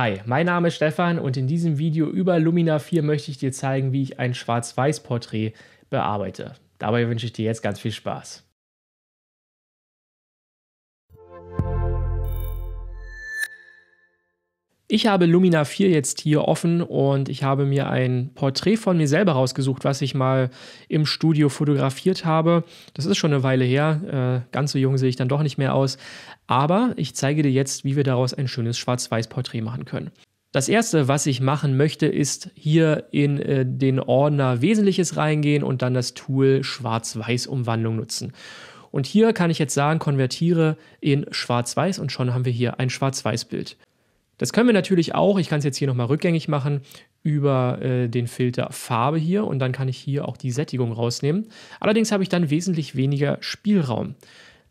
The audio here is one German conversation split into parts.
Hi, mein Name ist Stefan und in diesem Video über Lumina 4 möchte ich dir zeigen, wie ich ein Schwarz-Weiß-Porträt bearbeite. Dabei wünsche ich dir jetzt ganz viel Spaß. Ich habe Lumina 4 jetzt hier offen und ich habe mir ein Porträt von mir selber rausgesucht, was ich mal im Studio fotografiert habe. Das ist schon eine Weile her. Äh, ganz so jung sehe ich dann doch nicht mehr aus. Aber ich zeige dir jetzt, wie wir daraus ein schönes Schwarz-Weiß-Porträt machen können. Das erste, was ich machen möchte, ist hier in äh, den Ordner Wesentliches reingehen und dann das Tool Schwarz-Weiß-Umwandlung nutzen. Und hier kann ich jetzt sagen, konvertiere in Schwarz-Weiß und schon haben wir hier ein Schwarz-Weiß-Bild. Das können wir natürlich auch, ich kann es jetzt hier nochmal rückgängig machen, über äh, den Filter Farbe hier und dann kann ich hier auch die Sättigung rausnehmen. Allerdings habe ich dann wesentlich weniger Spielraum.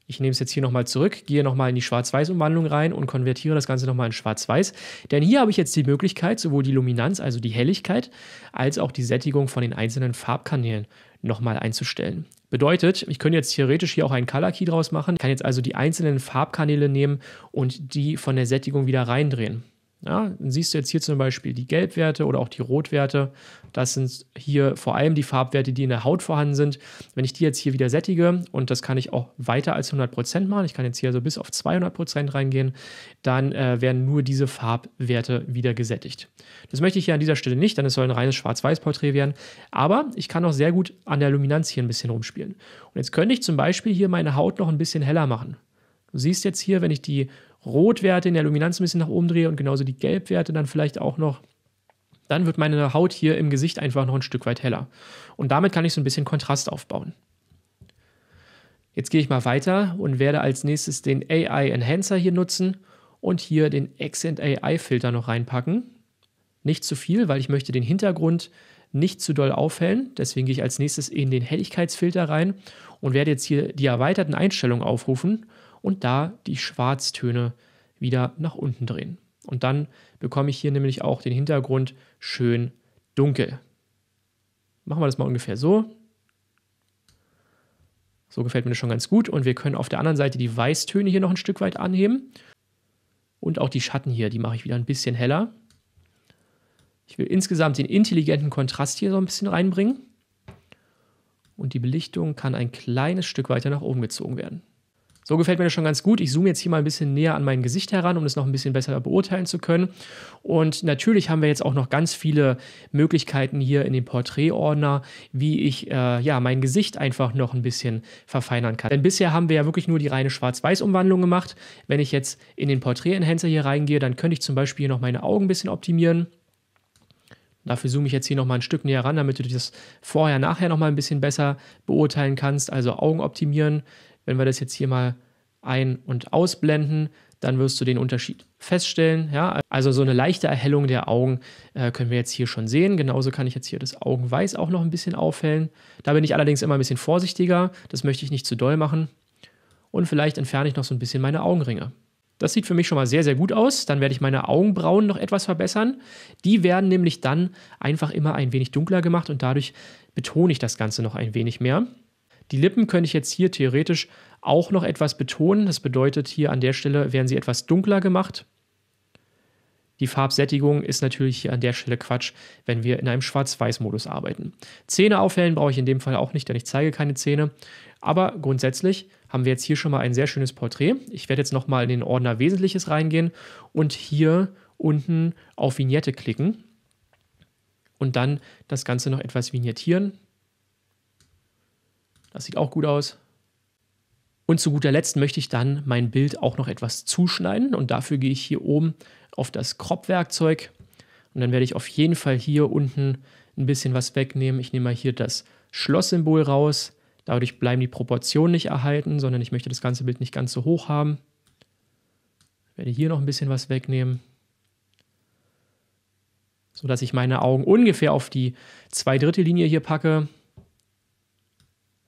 Ich nehme es jetzt hier nochmal zurück, gehe nochmal in die Schwarz-Weiß-Umwandlung rein und konvertiere das Ganze nochmal in Schwarz-Weiß. Denn hier habe ich jetzt die Möglichkeit, sowohl die Luminanz, also die Helligkeit, als auch die Sättigung von den einzelnen Farbkanälen nochmal einzustellen. Bedeutet, ich könnte jetzt theoretisch hier auch einen Color Key draus machen, kann jetzt also die einzelnen Farbkanäle nehmen und die von der Sättigung wieder reindrehen. Ja, dann siehst du jetzt hier zum Beispiel die Gelbwerte oder auch die Rotwerte. Das sind hier vor allem die Farbwerte, die in der Haut vorhanden sind. Wenn ich die jetzt hier wieder sättige, und das kann ich auch weiter als 100% machen, ich kann jetzt hier so bis auf 200% reingehen, dann äh, werden nur diese Farbwerte wieder gesättigt. Das möchte ich hier an dieser Stelle nicht, denn es soll ein reines Schwarz-Weiß-Porträt werden. Aber ich kann auch sehr gut an der Luminanz hier ein bisschen rumspielen. Und jetzt könnte ich zum Beispiel hier meine Haut noch ein bisschen heller machen. Du siehst jetzt hier, wenn ich die Rotwerte in der Luminanz ein bisschen nach oben drehe und genauso die Gelbwerte dann vielleicht auch noch, dann wird meine Haut hier im Gesicht einfach noch ein Stück weit heller. Und damit kann ich so ein bisschen Kontrast aufbauen. Jetzt gehe ich mal weiter und werde als nächstes den AI Enhancer hier nutzen und hier den Accent AI Filter noch reinpacken. Nicht zu viel, weil ich möchte den Hintergrund nicht zu doll aufhellen. Deswegen gehe ich als nächstes in den Helligkeitsfilter rein und werde jetzt hier die erweiterten Einstellungen aufrufen und da die Schwarztöne wieder nach unten drehen. Und dann bekomme ich hier nämlich auch den Hintergrund schön dunkel. Machen wir das mal ungefähr so. So gefällt mir das schon ganz gut. Und wir können auf der anderen Seite die Weißtöne hier noch ein Stück weit anheben. Und auch die Schatten hier, die mache ich wieder ein bisschen heller. Ich will insgesamt den intelligenten Kontrast hier so ein bisschen reinbringen. Und die Belichtung kann ein kleines Stück weiter nach oben gezogen werden. So gefällt mir das schon ganz gut. Ich zoome jetzt hier mal ein bisschen näher an mein Gesicht heran, um es noch ein bisschen besser beurteilen zu können. Und natürlich haben wir jetzt auch noch ganz viele Möglichkeiten hier in dem Porträtordner, wie ich äh, ja, mein Gesicht einfach noch ein bisschen verfeinern kann. Denn bisher haben wir ja wirklich nur die reine Schwarz-Weiß-Umwandlung gemacht. Wenn ich jetzt in den Porträt-Enhancer hier reingehe, dann könnte ich zum Beispiel noch meine Augen ein bisschen optimieren. Dafür zoome ich jetzt hier nochmal ein Stück näher ran, damit du das vorher, nachher nochmal ein bisschen besser beurteilen kannst. Also Augen optimieren, wenn wir das jetzt hier mal ein- und ausblenden, dann wirst du den Unterschied feststellen. Ja? Also so eine leichte Erhellung der Augen äh, können wir jetzt hier schon sehen. Genauso kann ich jetzt hier das Augenweiß auch noch ein bisschen aufhellen. Da bin ich allerdings immer ein bisschen vorsichtiger. Das möchte ich nicht zu doll machen. Und vielleicht entferne ich noch so ein bisschen meine Augenringe. Das sieht für mich schon mal sehr, sehr gut aus. Dann werde ich meine Augenbrauen noch etwas verbessern. Die werden nämlich dann einfach immer ein wenig dunkler gemacht und dadurch betone ich das Ganze noch ein wenig mehr. Die Lippen könnte ich jetzt hier theoretisch auch noch etwas betonen. Das bedeutet, hier an der Stelle werden sie etwas dunkler gemacht. Die Farbsättigung ist natürlich hier an der Stelle Quatsch, wenn wir in einem Schwarz-Weiß-Modus arbeiten. Zähne aufhellen brauche ich in dem Fall auch nicht, denn ich zeige keine Zähne. Aber grundsätzlich haben wir jetzt hier schon mal ein sehr schönes Porträt. Ich werde jetzt nochmal in den Ordner Wesentliches reingehen und hier unten auf Vignette klicken und dann das Ganze noch etwas vignettieren. Das sieht auch gut aus. Und zu guter Letzt möchte ich dann mein Bild auch noch etwas zuschneiden und dafür gehe ich hier oben auf das Crop-Werkzeug und dann werde ich auf jeden Fall hier unten ein bisschen was wegnehmen. Ich nehme mal hier das Schlosssymbol raus. Dadurch bleiben die Proportionen nicht erhalten, sondern ich möchte das ganze Bild nicht ganz so hoch haben. Ich werde hier noch ein bisschen was wegnehmen, sodass ich meine Augen ungefähr auf die zwei Linie hier packe.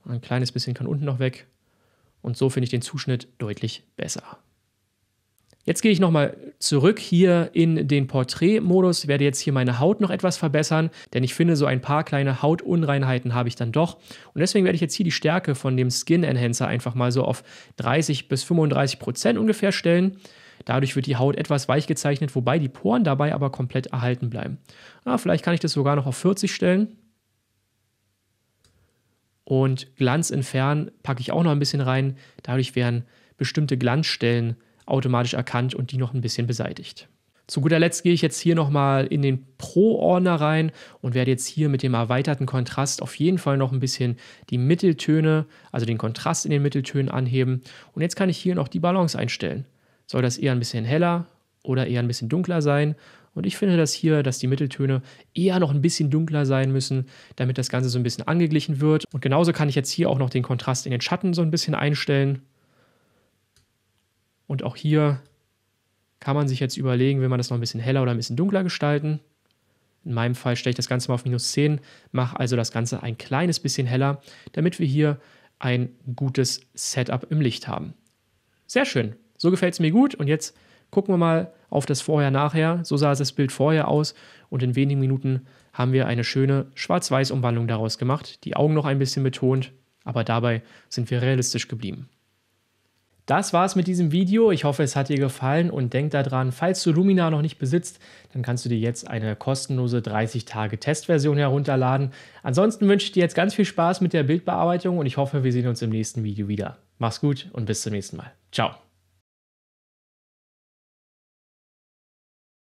Ein kleines bisschen kann unten noch weg. Und so finde ich den Zuschnitt deutlich besser. Jetzt gehe ich nochmal zurück hier in den Porträtmodus, werde jetzt hier meine Haut noch etwas verbessern, denn ich finde, so ein paar kleine Hautunreinheiten habe ich dann doch. Und deswegen werde ich jetzt hier die Stärke von dem Skin Enhancer einfach mal so auf 30 bis 35 Prozent ungefähr stellen. Dadurch wird die Haut etwas weich gezeichnet, wobei die Poren dabei aber komplett erhalten bleiben. Ah, vielleicht kann ich das sogar noch auf 40 stellen. Und Glanz entfernen packe ich auch noch ein bisschen rein. Dadurch werden bestimmte Glanzstellen automatisch erkannt und die noch ein bisschen beseitigt. Zu guter Letzt gehe ich jetzt hier nochmal in den Pro-Ordner rein und werde jetzt hier mit dem erweiterten Kontrast auf jeden Fall noch ein bisschen die Mitteltöne, also den Kontrast in den Mitteltönen anheben. Und jetzt kann ich hier noch die Balance einstellen. Soll das eher ein bisschen heller oder eher ein bisschen dunkler sein? Und ich finde das hier, dass die Mitteltöne eher noch ein bisschen dunkler sein müssen, damit das Ganze so ein bisschen angeglichen wird. Und genauso kann ich jetzt hier auch noch den Kontrast in den Schatten so ein bisschen einstellen. Und auch hier kann man sich jetzt überlegen, will man das noch ein bisschen heller oder ein bisschen dunkler gestalten. In meinem Fall stelle ich das Ganze mal auf minus 10, mache also das Ganze ein kleines bisschen heller, damit wir hier ein gutes Setup im Licht haben. Sehr schön. So gefällt es mir gut und jetzt Gucken wir mal auf das Vorher-Nachher. So sah das Bild vorher aus und in wenigen Minuten haben wir eine schöne Schwarz-Weiß-Umwandlung daraus gemacht, die Augen noch ein bisschen betont, aber dabei sind wir realistisch geblieben. Das war's mit diesem Video. Ich hoffe, es hat dir gefallen und denk daran, falls du Lumina noch nicht besitzt, dann kannst du dir jetzt eine kostenlose 30-Tage-Testversion herunterladen. Ansonsten wünsche ich dir jetzt ganz viel Spaß mit der Bildbearbeitung und ich hoffe, wir sehen uns im nächsten Video wieder. Mach's gut und bis zum nächsten Mal. Ciao.